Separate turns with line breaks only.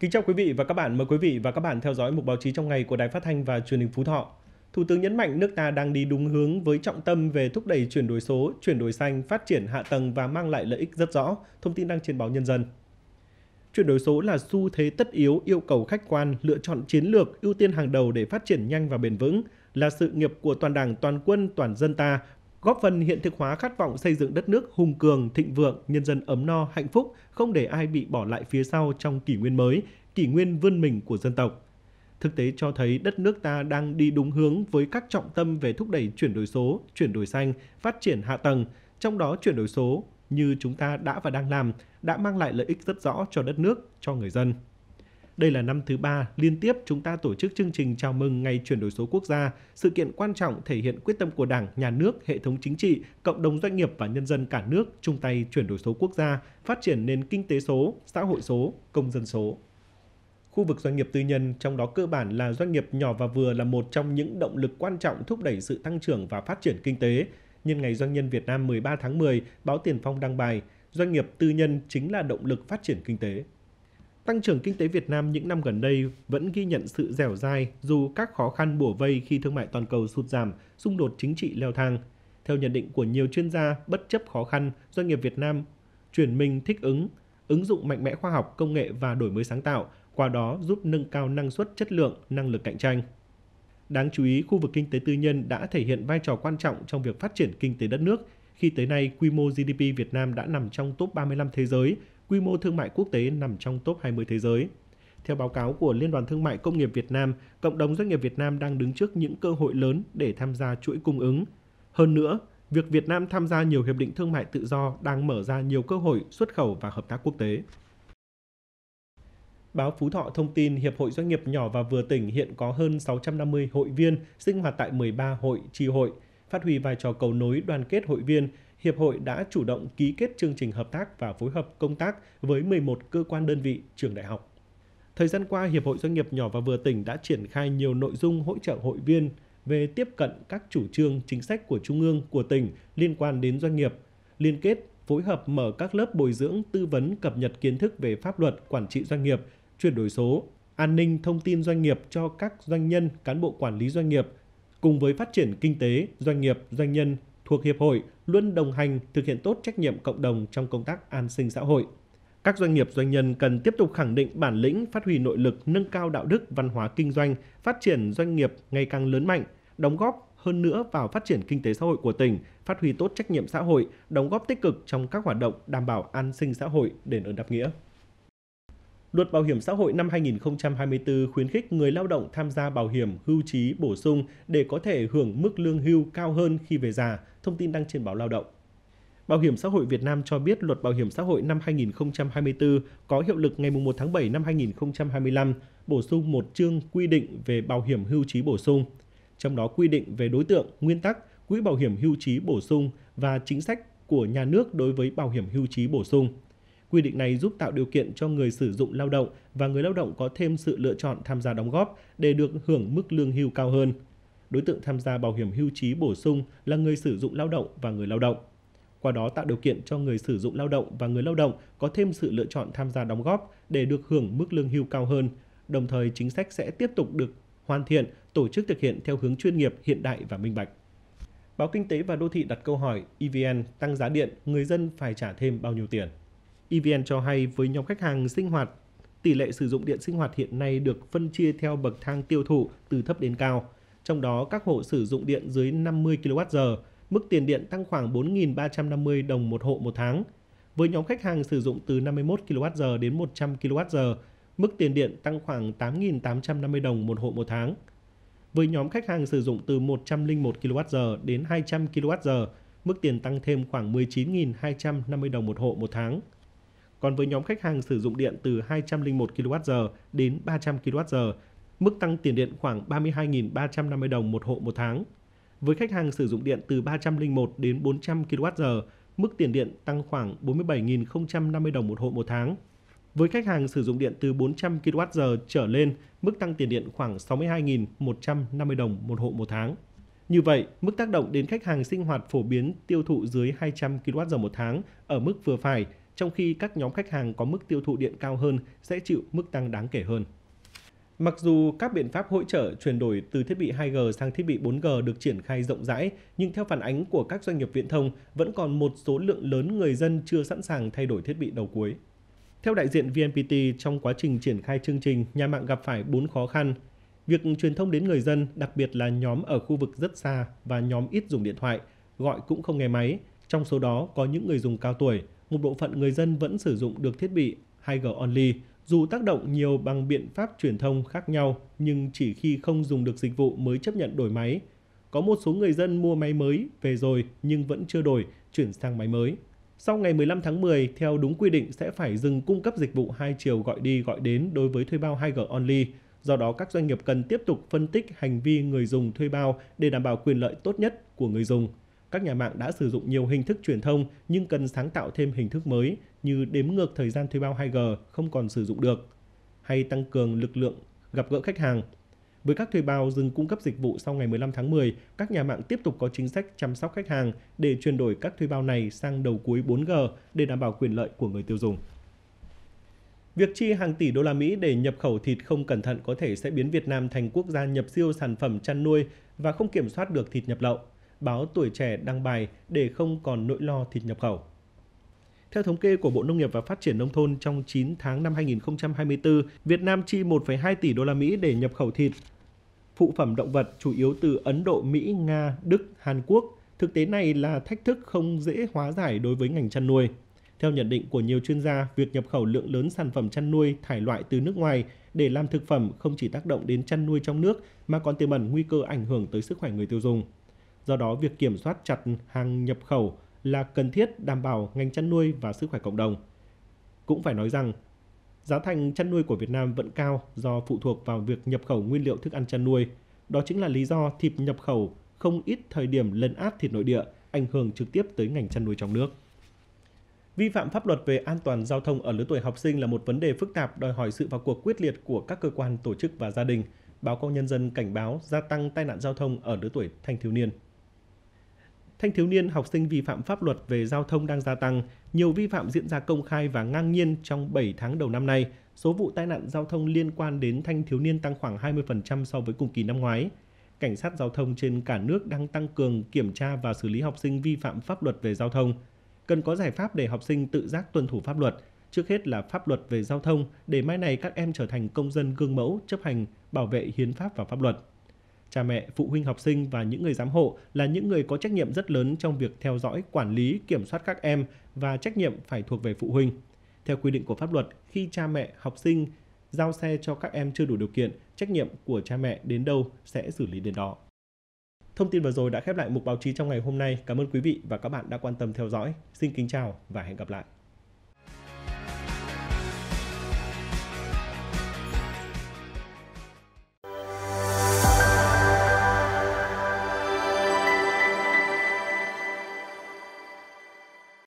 Kính chào quý vị và các bạn, mời quý vị và các bạn theo dõi mục báo chí trong ngày của Đài Phát thanh và Truyền hình Phú Thọ. Thủ tướng nhấn mạnh nước ta đang đi đúng hướng với trọng tâm về thúc đẩy chuyển đổi số, chuyển đổi xanh, phát triển hạ tầng và mang lại lợi ích rất rõ. Thông tin đăng trên báo Nhân dân. Chuyển đổi số là xu thế tất yếu, yêu cầu khách quan, lựa chọn chiến lược, ưu tiên hàng đầu để phát triển nhanh và bền vững, là sự nghiệp của toàn đảng, toàn quân, toàn dân ta góp phần hiện thực hóa khát vọng xây dựng đất nước hùng cường, thịnh vượng, nhân dân ấm no, hạnh phúc, không để ai bị bỏ lại phía sau trong kỷ nguyên mới, kỷ nguyên vươn mình của dân tộc. Thực tế cho thấy đất nước ta đang đi đúng hướng với các trọng tâm về thúc đẩy chuyển đổi số, chuyển đổi xanh, phát triển hạ tầng, trong đó chuyển đổi số như chúng ta đã và đang làm đã mang lại lợi ích rất rõ cho đất nước, cho người dân. Đây là năm thứ ba liên tiếp chúng ta tổ chức chương trình chào mừng Ngày chuyển đổi số quốc gia, sự kiện quan trọng thể hiện quyết tâm của Đảng, Nhà nước, hệ thống chính trị, cộng đồng doanh nghiệp và nhân dân cả nước chung tay chuyển đổi số quốc gia, phát triển nền kinh tế số, xã hội số, công dân số. Khu vực doanh nghiệp tư nhân, trong đó cơ bản là doanh nghiệp nhỏ và vừa là một trong những động lực quan trọng thúc đẩy sự tăng trưởng và phát triển kinh tế. Nhân ngày Doanh nhân Việt Nam 13 tháng 10, báo Tiền Phong đăng bài, doanh nghiệp tư nhân chính là động lực phát triển kinh tế. Tăng trưởng kinh tế Việt Nam những năm gần đây vẫn ghi nhận sự dẻo dai dù các khó khăn bủa vây khi thương mại toàn cầu sụt giảm, xung đột chính trị leo thang. Theo nhận định của nhiều chuyên gia, bất chấp khó khăn, doanh nghiệp Việt Nam chuyển mình thích ứng, ứng dụng mạnh mẽ khoa học, công nghệ và đổi mới sáng tạo, qua đó giúp nâng cao năng suất, chất lượng, năng lực cạnh tranh. Đáng chú ý, khu vực kinh tế tư nhân đã thể hiện vai trò quan trọng trong việc phát triển kinh tế đất nước, khi tới nay quy mô GDP Việt Nam đã nằm trong top 35 thế giới quy mô thương mại quốc tế nằm trong top 20 thế giới. Theo báo cáo của Liên đoàn Thương mại Công nghiệp Việt Nam, cộng đồng doanh nghiệp Việt Nam đang đứng trước những cơ hội lớn để tham gia chuỗi cung ứng. Hơn nữa, việc Việt Nam tham gia nhiều hiệp định thương mại tự do đang mở ra nhiều cơ hội xuất khẩu và hợp tác quốc tế. Báo Phú Thọ thông tin Hiệp hội Doanh nghiệp nhỏ và vừa tỉnh hiện có hơn 650 hội viên sinh hoạt tại 13 hội, tri hội. Phát huy vai trò cầu nối đoàn kết hội viên, Hiệp hội đã chủ động ký kết chương trình hợp tác và phối hợp công tác với 11 cơ quan đơn vị, trường đại học. Thời gian qua, Hiệp hội Doanh nghiệp nhỏ và vừa tỉnh đã triển khai nhiều nội dung hỗ trợ hội viên về tiếp cận các chủ trương, chính sách của Trung ương, của tỉnh liên quan đến doanh nghiệp, liên kết, phối hợp mở các lớp bồi dưỡng, tư vấn, cập nhật kiến thức về pháp luật, quản trị doanh nghiệp, chuyển đổi số, an ninh thông tin doanh nghiệp cho các doanh nhân, cán bộ quản lý doanh nghiệp, cùng với phát triển kinh tế, doanh nghiệp, doanh nhân thuộc hiệp hội luôn đồng hành thực hiện tốt trách nhiệm cộng đồng trong công tác an sinh xã hội. Các doanh nghiệp doanh nhân cần tiếp tục khẳng định bản lĩnh, phát huy nội lực, nâng cao đạo đức, văn hóa kinh doanh, phát triển doanh nghiệp ngày càng lớn mạnh, đóng góp hơn nữa vào phát triển kinh tế xã hội của tỉnh, phát huy tốt trách nhiệm xã hội, đóng góp tích cực trong các hoạt động đảm bảo an sinh xã hội đền ơn đáp nghĩa. Luật Bảo hiểm xã hội năm 2024 khuyến khích người lao động tham gia bảo hiểm hưu trí bổ sung để có thể hưởng mức lương hưu cao hơn khi về già, thông tin đăng trên báo Lao động. Bảo hiểm xã hội Việt Nam cho biết luật bảo hiểm xã hội năm 2024 có hiệu lực ngày 1 tháng 7 năm 2025, bổ sung một chương quy định về bảo hiểm hưu trí bổ sung. Trong đó quy định về đối tượng, nguyên tắc, quỹ bảo hiểm hưu trí bổ sung và chính sách của nhà nước đối với bảo hiểm hưu trí bổ sung – Quy định này giúp tạo điều kiện cho người sử dụng lao động và người lao động có thêm sự lựa chọn tham gia đóng góp để được hưởng mức lương hưu cao hơn. Đối tượng tham gia bảo hiểm hưu trí bổ sung là người sử dụng lao động và người lao động. Qua đó tạo điều kiện cho người sử dụng lao động và người lao động có thêm sự lựa chọn tham gia đóng góp để được hưởng mức lương hưu cao hơn. Đồng thời chính sách sẽ tiếp tục được hoàn thiện, tổ chức thực hiện theo hướng chuyên nghiệp, hiện đại và minh bạch. Báo Kinh tế và Đô thị đặt câu hỏi EVN tăng giá điện, người dân phải trả thêm bao nhiêu tiền? EVN cho hay với nhóm khách hàng sinh hoạt, tỷ lệ sử dụng điện sinh hoạt hiện nay được phân chia theo bậc thang tiêu thụ từ thấp đến cao. Trong đó, các hộ sử dụng điện dưới 50 kWh, mức tiền điện tăng khoảng 4.350 đồng một hộ một tháng. Với nhóm khách hàng sử dụng từ 51 kWh đến 100 kWh, mức tiền điện tăng khoảng 8.850 đồng một hộ một tháng. Với nhóm khách hàng sử dụng từ 101 kWh đến 200 kWh, mức tiền tăng thêm khoảng 19.250 đồng một hộ một tháng. Còn với nhóm khách hàng sử dụng điện từ 201 kWh đến 300 kWh, mức tăng tiền điện khoảng 32.350 đồng một hộ một tháng. Với khách hàng sử dụng điện từ 301 đến 400 kWh, mức tiền điện tăng khoảng 47.050 đồng một hộ một tháng. Với khách hàng sử dụng điện từ 400 kWh trở lên, mức tăng tiền điện khoảng 62.150 đồng một hộ một tháng. Như vậy, mức tác động đến khách hàng sinh hoạt phổ biến tiêu thụ dưới 200 kWh một tháng ở mức vừa phải – trong khi các nhóm khách hàng có mức tiêu thụ điện cao hơn sẽ chịu mức tăng đáng kể hơn. Mặc dù các biện pháp hỗ trợ chuyển đổi từ thiết bị 2G sang thiết bị 4G được triển khai rộng rãi, nhưng theo phản ánh của các doanh nghiệp viễn thông, vẫn còn một số lượng lớn người dân chưa sẵn sàng thay đổi thiết bị đầu cuối. Theo đại diện VNPT, trong quá trình triển khai chương trình, nhà mạng gặp phải 4 khó khăn. Việc truyền thông đến người dân, đặc biệt là nhóm ở khu vực rất xa và nhóm ít dùng điện thoại, gọi cũng không nghe máy. Trong số đó có những người dùng cao tuổi, một bộ phận người dân vẫn sử dụng được thiết bị 2G only dù tác động nhiều bằng biện pháp truyền thông khác nhau nhưng chỉ khi không dùng được dịch vụ mới chấp nhận đổi máy. Có một số người dân mua máy mới về rồi nhưng vẫn chưa đổi, chuyển sang máy mới. Sau ngày 15 tháng 10, theo đúng quy định sẽ phải dừng cung cấp dịch vụ hai chiều gọi đi gọi đến đối với thuê bao 2G only. Do đó các doanh nghiệp cần tiếp tục phân tích hành vi người dùng thuê bao để đảm bảo quyền lợi tốt nhất của người dùng các nhà mạng đã sử dụng nhiều hình thức truyền thông nhưng cần sáng tạo thêm hình thức mới như đếm ngược thời gian thuê bao 2G không còn sử dụng được hay tăng cường lực lượng gặp gỡ khách hàng. Với các thuê bao dừng cung cấp dịch vụ sau ngày 15 tháng 10, các nhà mạng tiếp tục có chính sách chăm sóc khách hàng để chuyển đổi các thuê bao này sang đầu cuối 4G để đảm bảo quyền lợi của người tiêu dùng. Việc chi hàng tỷ đô la Mỹ để nhập khẩu thịt không cẩn thận có thể sẽ biến Việt Nam thành quốc gia nhập siêu sản phẩm chăn nuôi và không kiểm soát được thịt nhập lậu báo Tuổi Trẻ đăng bài để không còn nỗi lo thịt nhập khẩu. Theo thống kê của Bộ Nông nghiệp và Phát triển nông thôn trong 9 tháng năm 2024, Việt Nam chi 1,2 tỷ đô la Mỹ để nhập khẩu thịt, phụ phẩm động vật chủ yếu từ Ấn Độ, Mỹ, Nga, Đức, Hàn Quốc. Thực tế này là thách thức không dễ hóa giải đối với ngành chăn nuôi. Theo nhận định của nhiều chuyên gia, việc nhập khẩu lượng lớn sản phẩm chăn nuôi thải loại từ nước ngoài để làm thực phẩm không chỉ tác động đến chăn nuôi trong nước mà còn tiềm ẩn nguy cơ ảnh hưởng tới sức khỏe người tiêu dùng. Do đó, việc kiểm soát chặt hàng nhập khẩu là cần thiết đảm bảo ngành chăn nuôi và sức khỏe cộng đồng. Cũng phải nói rằng, giá thành chăn nuôi của Việt Nam vẫn cao do phụ thuộc vào việc nhập khẩu nguyên liệu thức ăn chăn nuôi. Đó chính là lý do thịt nhập khẩu không ít thời điểm lấn át thịt nội địa, ảnh hưởng trực tiếp tới ngành chăn nuôi trong nước. Vi phạm pháp luật về an toàn giao thông ở lứa tuổi học sinh là một vấn đề phức tạp đòi hỏi sự vào cuộc quyết liệt của các cơ quan, tổ chức và gia đình. Báo Công Nhân dân cảnh báo gia tăng tai nạn giao thông ở lứa tuổi thanh thiếu niên thanh thiếu niên học sinh vi phạm pháp luật về giao thông đang gia tăng, nhiều vi phạm diễn ra công khai và ngang nhiên trong 7 tháng đầu năm nay. Số vụ tai nạn giao thông liên quan đến thanh thiếu niên tăng khoảng 20% so với cùng kỳ năm ngoái. Cảnh sát giao thông trên cả nước đang tăng cường kiểm tra và xử lý học sinh vi phạm pháp luật về giao thông. Cần có giải pháp để học sinh tự giác tuân thủ pháp luật, trước hết là pháp luật về giao thông để mai này các em trở thành công dân gương mẫu chấp hành, bảo vệ hiến pháp và pháp luật cha mẹ, phụ huynh học sinh và những người giám hộ là những người có trách nhiệm rất lớn trong việc theo dõi, quản lý, kiểm soát các em và trách nhiệm phải thuộc về phụ huynh. Theo quy định của pháp luật, khi cha mẹ, học sinh giao xe cho các em chưa đủ điều kiện, trách nhiệm của cha mẹ đến đâu sẽ xử lý đến đó. Thông tin vừa rồi đã khép lại mục báo chí trong ngày hôm nay. Cảm ơn quý vị và các bạn đã quan tâm theo dõi. Xin kính chào và hẹn gặp lại.